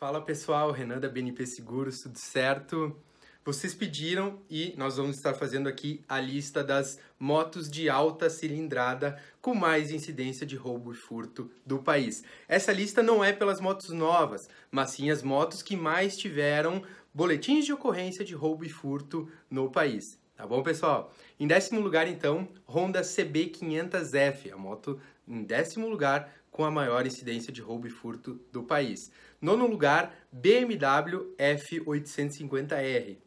Fala pessoal, Renan da BNP Seguros, tudo certo? Vocês pediram e nós vamos estar fazendo aqui a lista das motos de alta cilindrada com mais incidência de roubo e furto do país. Essa lista não é pelas motos novas, mas sim as motos que mais tiveram boletins de ocorrência de roubo e furto no país. Tá bom, pessoal? Em décimo lugar, então, Honda CB500F, a moto em décimo lugar com a maior incidência de roubo e furto do país. Nono lugar, BMW F850R.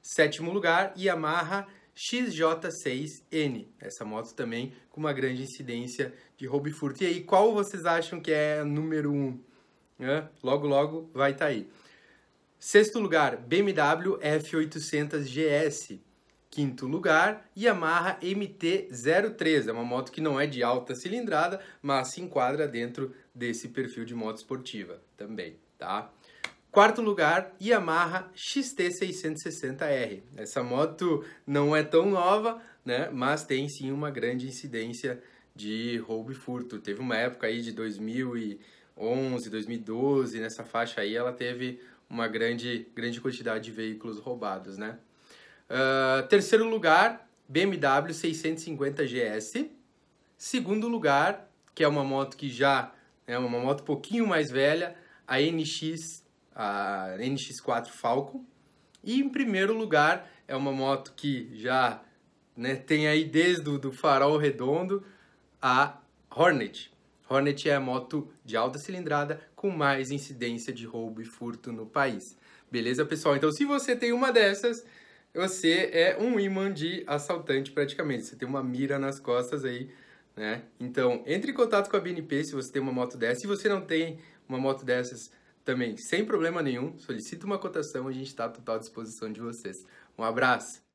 Sétimo lugar, Yamaha XJ6N. Essa moto também com uma grande incidência de roubo e furto. E aí, qual vocês acham que é a número um? Hã? Logo, logo vai estar tá aí. Sexto lugar, BMW F800 GS. Quinto lugar, Yamaha MT-03, é uma moto que não é de alta cilindrada, mas se enquadra dentro desse perfil de moto esportiva também, tá? Quarto lugar, Yamaha XT660R. Essa moto não é tão nova, né? Mas tem sim uma grande incidência de roubo e furto. Teve uma época aí de 2011, 2012, nessa faixa aí, ela teve uma grande, grande quantidade de veículos roubados, né? Ah, terceiro lugar, BMW 650 GS. Segundo lugar, que é uma moto que já é uma moto um pouquinho mais velha, a NX, a NX4 Falcon. E em primeiro lugar, é uma moto que já né, tem aí desde o do farol redondo a Hornet. Hornet é a moto de alta cilindrada com mais incidência de roubo e furto no país. Beleza, pessoal? Então, se você tem uma dessas, você é um imã de assaltante praticamente. Você tem uma mira nas costas aí, né? Então, entre em contato com a BNP se você tem uma moto dessa. Se você não tem uma moto dessas também, sem problema nenhum, solicita uma cotação, a gente está à total disposição de vocês. Um abraço!